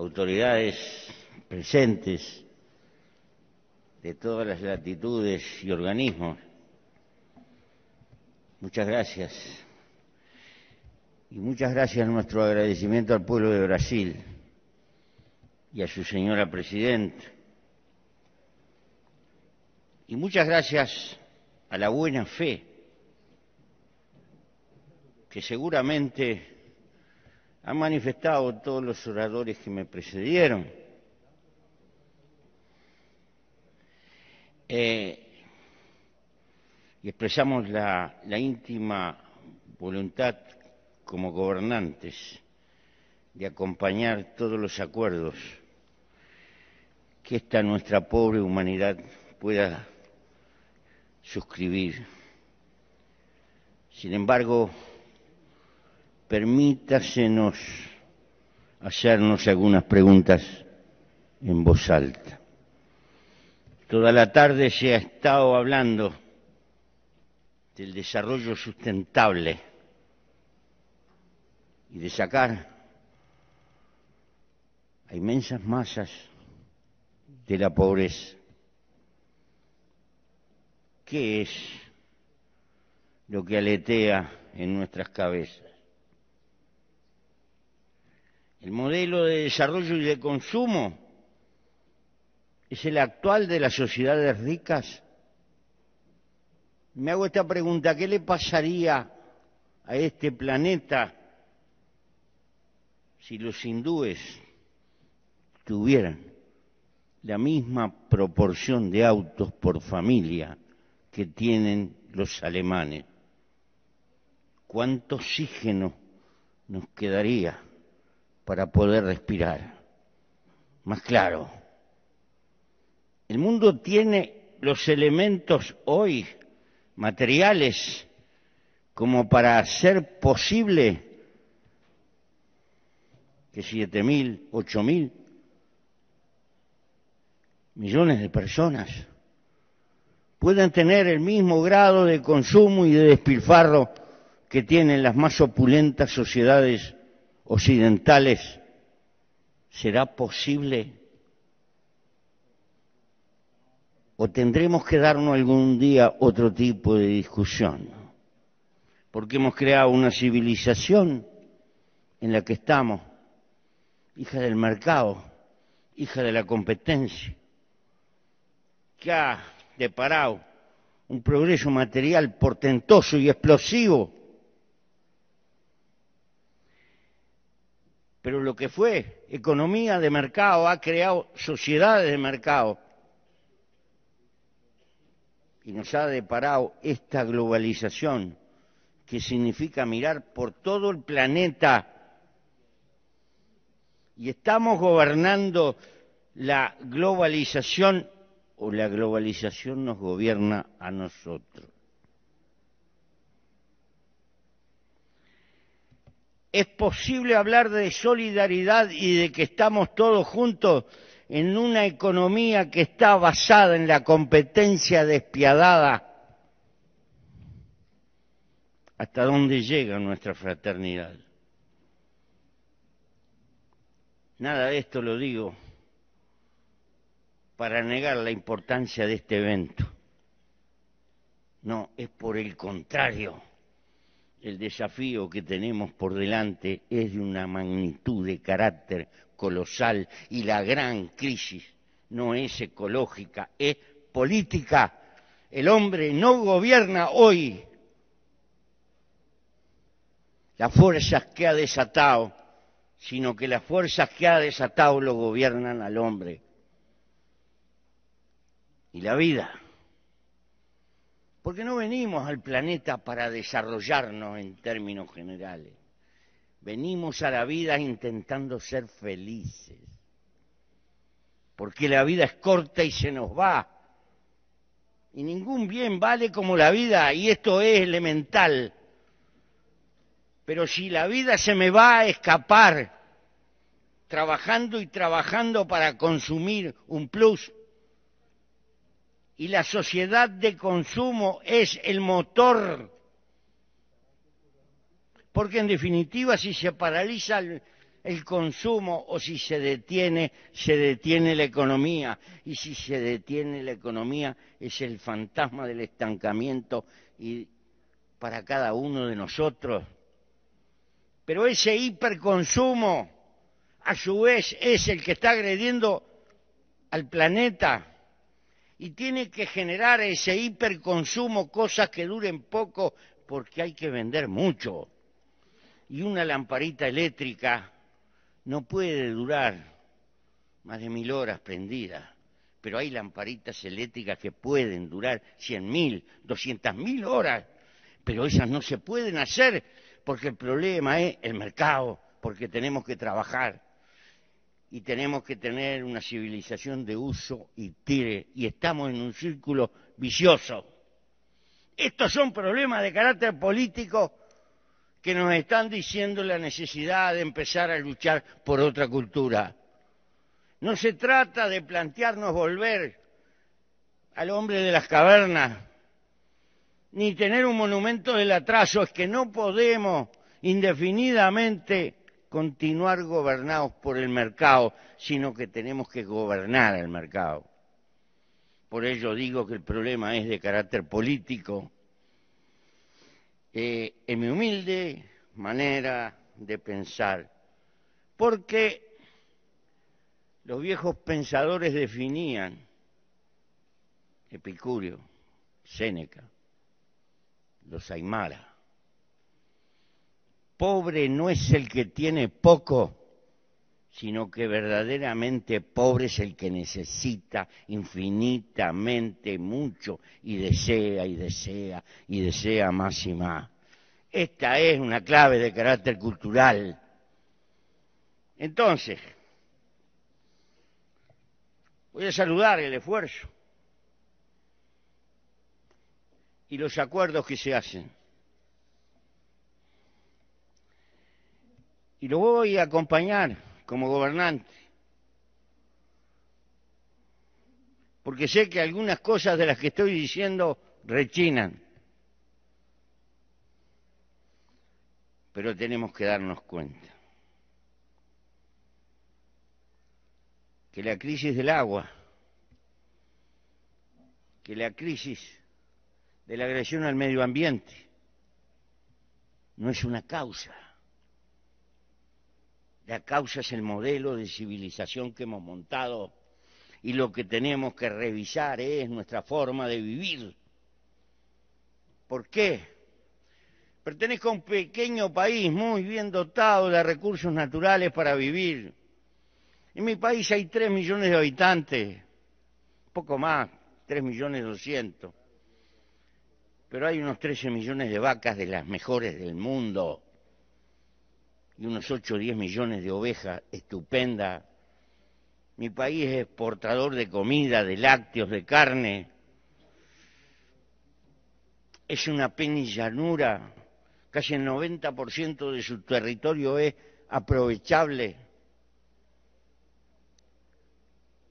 autoridades presentes de todas las latitudes y organismos. Muchas gracias. Y muchas gracias nuestro agradecimiento al pueblo de Brasil y a su señora presidenta. Y muchas gracias a la buena fe que seguramente han manifestado todos los oradores que me precedieron. Eh, y expresamos la íntima voluntad como gobernantes de acompañar todos los acuerdos que esta nuestra pobre humanidad pueda suscribir. Sin embargo, permítasenos hacernos algunas preguntas en voz alta. Toda la tarde se ha estado hablando del desarrollo sustentable y de sacar a inmensas masas de la pobreza. ¿Qué es lo que aletea en nuestras cabezas? El modelo de desarrollo y de consumo es el actual de las sociedades ricas. Me hago esta pregunta, ¿qué le pasaría a este planeta si los hindúes tuvieran la misma proporción de autos por familia que tienen los alemanes? ¿Cuánto oxígeno nos quedaría? para poder respirar. Más claro, el mundo tiene los elementos hoy materiales como para hacer posible que siete mil, ocho mil millones de personas puedan tener el mismo grado de consumo y de despilfarro que tienen las más opulentas sociedades occidentales, ¿será posible? ¿O tendremos que darnos algún día otro tipo de discusión? Porque hemos creado una civilización en la que estamos, hija del mercado, hija de la competencia, que ha deparado un progreso material portentoso y explosivo pero lo que fue economía de mercado ha creado sociedades de mercado y nos ha deparado esta globalización que significa mirar por todo el planeta y estamos gobernando la globalización o la globalización nos gobierna a nosotros. ¿Es posible hablar de solidaridad y de que estamos todos juntos en una economía que está basada en la competencia despiadada? ¿Hasta dónde llega nuestra fraternidad? Nada de esto lo digo para negar la importancia de este evento. No, es por el contrario el desafío que tenemos por delante es de una magnitud de carácter colosal y la gran crisis no es ecológica, es política. El hombre no gobierna hoy las fuerzas que ha desatado, sino que las fuerzas que ha desatado lo gobiernan al hombre. Y la vida porque no venimos al planeta para desarrollarnos en términos generales. Venimos a la vida intentando ser felices. Porque la vida es corta y se nos va. Y ningún bien vale como la vida, y esto es elemental. Pero si la vida se me va a escapar, trabajando y trabajando para consumir un plus, y la sociedad de consumo es el motor. Porque en definitiva, si se paraliza el, consumo o si se detiene, se detiene la economía. Y si se detiene la economía, es el fantasma del estancamiento para cada uno de nosotros. Pero ese hiperconsumo, a su vez, es el que está agrediendo al planeta y tiene que generar ese hiperconsumo, cosas que duren poco, porque hay que vender mucho. Y una lamparita eléctrica no puede durar más de mil horas prendida, pero hay lamparitas eléctricas que pueden durar cien mil, doscientas mil horas, pero esas no se pueden hacer porque el problema es el mercado, porque tenemos que trabajar y tenemos que tener una civilización de uso y tire, y estamos en un círculo vicioso. Estos son problemas de carácter político que nos están diciendo la necesidad de empezar a luchar por otra cultura. No se trata de plantearnos volver al hombre de las cavernas, ni tener un monumento del atraso, es que no podemos indefinidamente continuar gobernados por el mercado, sino que tenemos que gobernar el mercado. Por ello digo que el problema es de carácter político. Eh, en mi humilde manera de pensar, porque los viejos pensadores definían, Epicurio, Séneca, los Aymara, pobre no es el que tiene poco, sino que verdaderamente pobre es el que necesita infinitamente mucho y desea y desea y desea más y más. Esta es una clave de carácter cultural. Entonces, voy a saludar el esfuerzo y los acuerdos que se hacen y lo voy a acompañar como gobernante. Porque sé que algunas cosas de las que estoy diciendo rechinan. Pero tenemos que darnos cuenta que la crisis del agua, que la crisis de la agresión al medio ambiente, no es una causa. La causa es el modelo de civilización que hemos montado y lo que tenemos que revisar es nuestra forma de vivir. ¿Por qué? Pertenezco a un pequeño país muy bien dotado de recursos naturales para vivir. En mi país hay 3 millones de habitantes, poco más, 3 millones 200. Pero hay unos 13 millones de vacas de las mejores del mundo y unos 8 o 10 millones de ovejas, estupenda. Mi país es exportador de comida, de lácteos, de carne. Es una penillanura, casi el 90% de su territorio es aprovechable.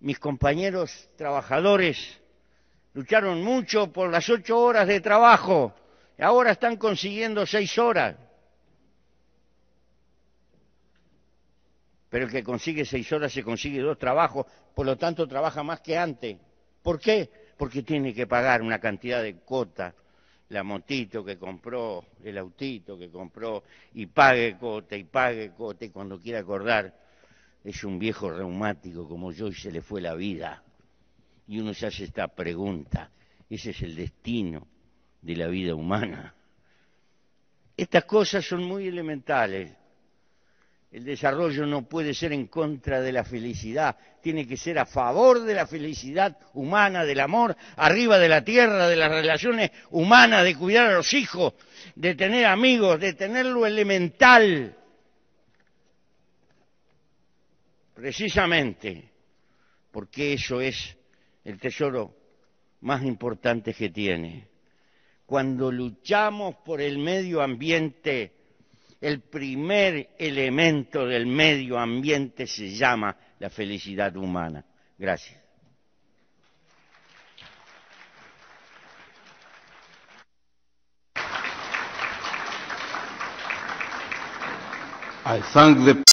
Mis compañeros trabajadores lucharon mucho por las ocho horas de trabajo y ahora están consiguiendo seis horas pero el que consigue seis horas se consigue dos trabajos, por lo tanto trabaja más que antes. ¿Por qué? Porque tiene que pagar una cantidad de cota, la motito que compró, el autito que compró, y pague cota, y pague cota, y cuando quiera acordar, es un viejo reumático como yo y se le fue la vida. Y uno se hace esta pregunta, ese es el destino de la vida humana. Estas cosas son muy elementales el desarrollo no puede ser en contra de la felicidad, tiene que ser a favor de la felicidad humana, del amor, arriba de la tierra, de las relaciones humanas, de cuidar a los hijos, de tener amigos, de tener lo elemental. Precisamente porque eso es el tesoro más importante que tiene. Cuando luchamos por el medio ambiente, el primer elemento del medio ambiente se llama la felicidad humana. Gracias.